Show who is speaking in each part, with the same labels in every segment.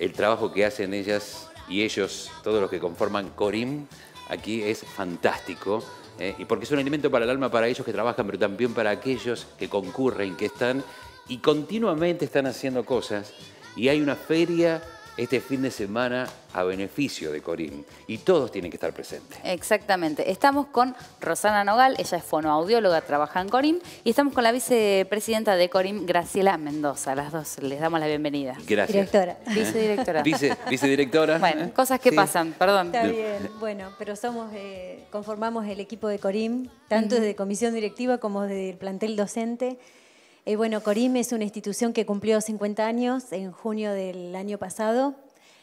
Speaker 1: el trabajo que hacen ellas y ellos, todos los que conforman Corim, aquí es fantástico. Eh, y porque es un alimento para el alma para ellos que trabajan, pero también para aquellos que concurren, que están y continuamente están haciendo cosas. Y hay una feria este fin de semana a beneficio de Corim y todos tienen que estar presentes.
Speaker 2: Exactamente. Estamos con Rosana Nogal, ella es fonoaudióloga, trabaja en Corim y estamos con la vicepresidenta de Corim, Graciela Mendoza. Las dos les damos la bienvenida. Gracias. Directora. ¿Eh? Vicedirectora. Vice,
Speaker 1: vicedirectora. Bueno,
Speaker 2: cosas que pasan, perdón. Está bien, bueno, pero somos, eh, conformamos el equipo de Corim, tanto desde comisión directiva como desde el plantel docente. Eh, bueno, Corim es una institución que cumplió 50 años en junio del año pasado,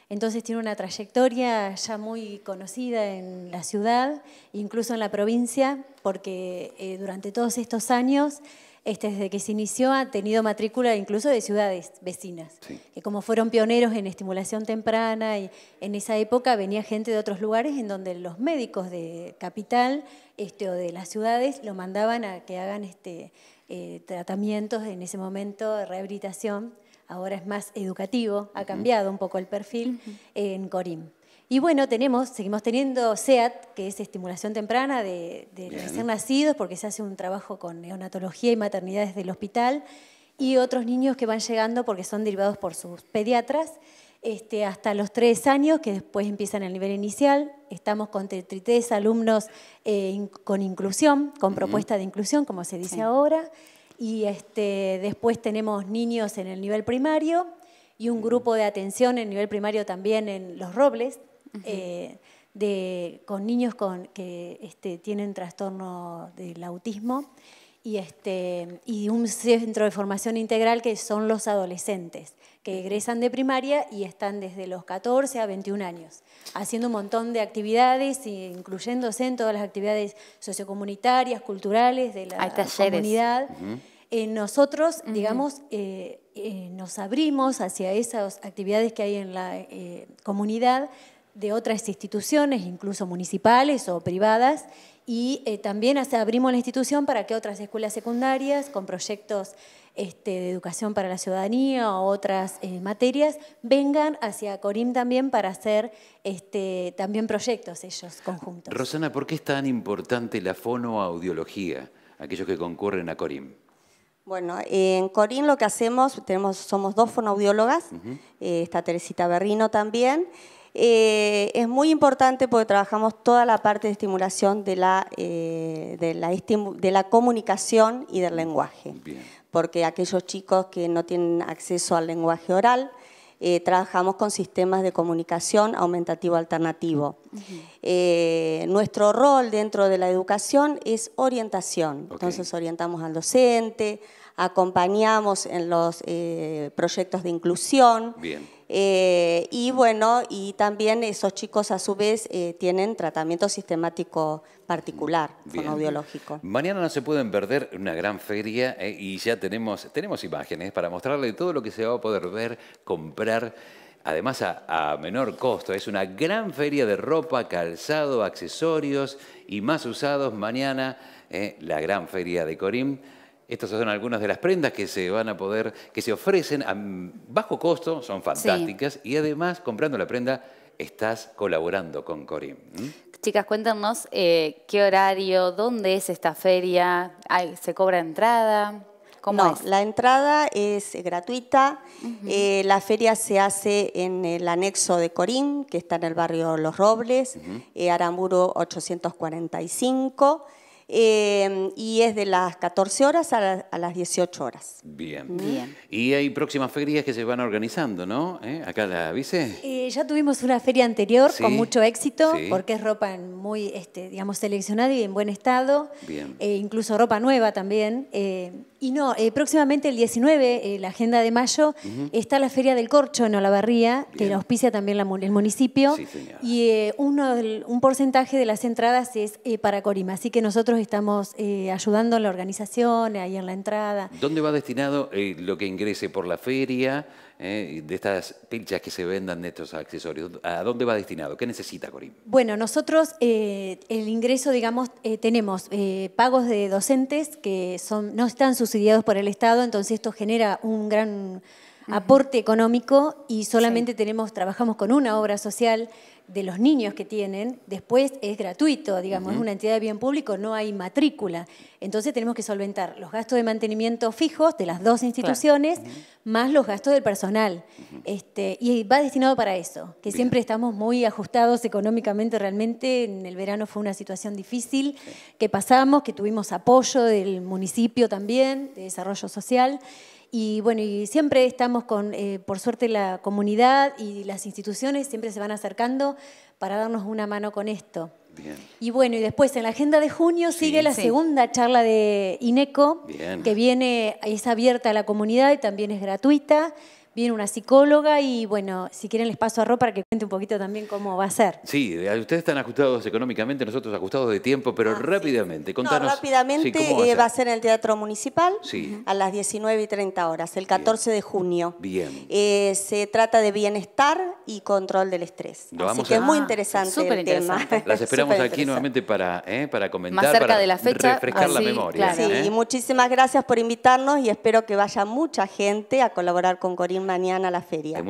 Speaker 2: entonces tiene una trayectoria ya muy conocida en la ciudad, incluso en la provincia, porque eh, durante todos estos años este, desde que se inició ha tenido matrícula incluso de ciudades vecinas, que como fueron pioneros en estimulación temprana y en esa época venía gente de otros lugares en donde los médicos de capital este, o de las ciudades lo mandaban a que hagan este, eh, tratamientos en ese momento de rehabilitación. Ahora es más educativo, ha cambiado un poco el perfil en Corim. Y bueno, tenemos, seguimos teniendo SEAT, que es estimulación temprana de, de recién nacidos, porque se hace un trabajo con neonatología y maternidad desde el hospital, y otros niños que van llegando porque son derivados por sus pediatras, este, hasta los tres años, que después empiezan el nivel inicial. Estamos con tres alumnos eh, con inclusión, con propuesta de inclusión, como se dice ahora. Y este, después tenemos niños en el nivel primario y un grupo de atención en nivel primario también en Los Robles, eh, con niños que este, tienen trastorno del autismo este, y, un centro de formación integral que son los adolescentes, que egresan de primaria y están desde los 14 a 21 años, haciendo un montón de actividades, incluyéndose en todas las actividades sociocomunitarias, culturales de la comunidad. Eh, nosotros, digamos, eh, nos abrimos hacia esas actividades que hay en la comunidad de otras instituciones, incluso municipales o privadas, y eh, también abrimos la institución para que otras escuelas secundarias con proyectos este, de educación para la ciudadanía o otras eh, materias vengan hacia Corim también para hacer este, también proyectos ellos conjuntos.
Speaker 1: Rosana, ¿por qué es tan importante la fonoaudiología, aquellos que concurren a Corim?
Speaker 3: Bueno, en Corim lo que hacemos, tenemos, somos dos fonoaudiólogas, eh, está Teresita Berrino también, eh, es muy importante porque trabajamos toda la parte de estimulación de la, eh, de la, comunicación y del lenguaje. Porque aquellos chicos que no tienen acceso al lenguaje oral, eh, trabajamos con sistemas de comunicación aumentativo alternativo. nuestro rol dentro de la educación es orientación, entonces orientamos al docente, acompañamos en los proyectos de inclusión. Bien. Eh, y bueno, y también esos chicos a su vez eh, tienen tratamiento sistemático particular, con fonoaudiológico.
Speaker 1: Mañana no se pueden perder una gran feria eh, y ya tenemos, imágenes para mostrarle todo lo que se va a poder ver, comprar. Además, a, a menor costo, es una gran feria de ropa, calzado, accesorios y más usados. Mañana, la gran feria de Corim. Estas son algunas de las prendas que se van a poder, que se ofrecen a bajo costo, son fantásticas, y además comprando la prenda estás colaborando con Corim.
Speaker 2: Chicas, cuéntanos eh, qué horario, dónde es esta feria, se cobra entrada. ¿Cómo es? la entrada es
Speaker 3: gratuita. Eh, la feria se hace en el anexo de Corín, que está en el barrio Los Robles, eh, Aramburo 845. Em, y es de las 14 horas a, las 18 horas.
Speaker 1: Bien. Y hay próximas ferias que se van organizando, ¿no? ¿Eh? Acá la vice.
Speaker 2: Eh, ya tuvimos una feria anterior con mucho éxito, porque es ropa muy, este, digamos, seleccionada y en buen estado. Bien. Eh, incluso ropa nueva también. y no, próximamente el 19, la agenda de mayo, está la Feria del Corcho en Olavarría, que que auspicia también el municipio. y uno, un porcentaje de las entradas es para Corima. Así que nosotros estamos eh, ayudando a la organización, ahí en la entrada.
Speaker 1: ¿Dónde va destinado eh, lo que ingrese por la feria, eh, de estas pinchas que se vendan de estos accesorios? ¿A dónde va destinado? ¿Qué necesita Corín?
Speaker 2: Bueno, nosotros el ingreso, digamos, tenemos pagos de docentes que son, no están subsidiados por el Estado, entonces esto genera un gran aporte económico y solamente tenemos, trabajamos con una obra social de los niños que tienen, después es gratuito, digamos, es una entidad de bien público, no hay matrícula. Entonces tenemos que solventar los gastos de mantenimiento fijos de las dos instituciones, más los gastos del personal. este, y va destinado para eso, que siempre estamos muy ajustados económicamente realmente. En el verano fue una situación difícil que pasamos, que tuvimos apoyo del municipio también, de desarrollo social. Y bueno, y siempre estamos con, eh, por suerte, la comunidad y las instituciones siempre se van acercando para darnos una mano con esto. Y bueno, y después en la agenda de junio sigue la segunda charla de INECO, que viene, es abierta a la comunidad y también es gratuita viene una psicóloga y bueno, si quieren les paso a Ro para que cuente un poquito también cómo va a ser.
Speaker 1: Sí, ustedes están ajustados económicamente, nosotros ajustados de tiempo, pero ah, rápidamente, contanos. rápidamente eh, va, a ser
Speaker 3: en el Teatro Municipal a las 19 y 30 horas, el 14 de junio. Bien. Eh, se trata de bienestar y control del estrés. Así que es muy interesante ah, el tema. Las esperamos aquí nuevamente
Speaker 1: para, eh, para comentar, de la fecha, refrescar la memoria. Sí, y
Speaker 3: muchísimas gracias por invitarnos y espero que vaya mucha gente a colaborar con Corín mañana a la feria.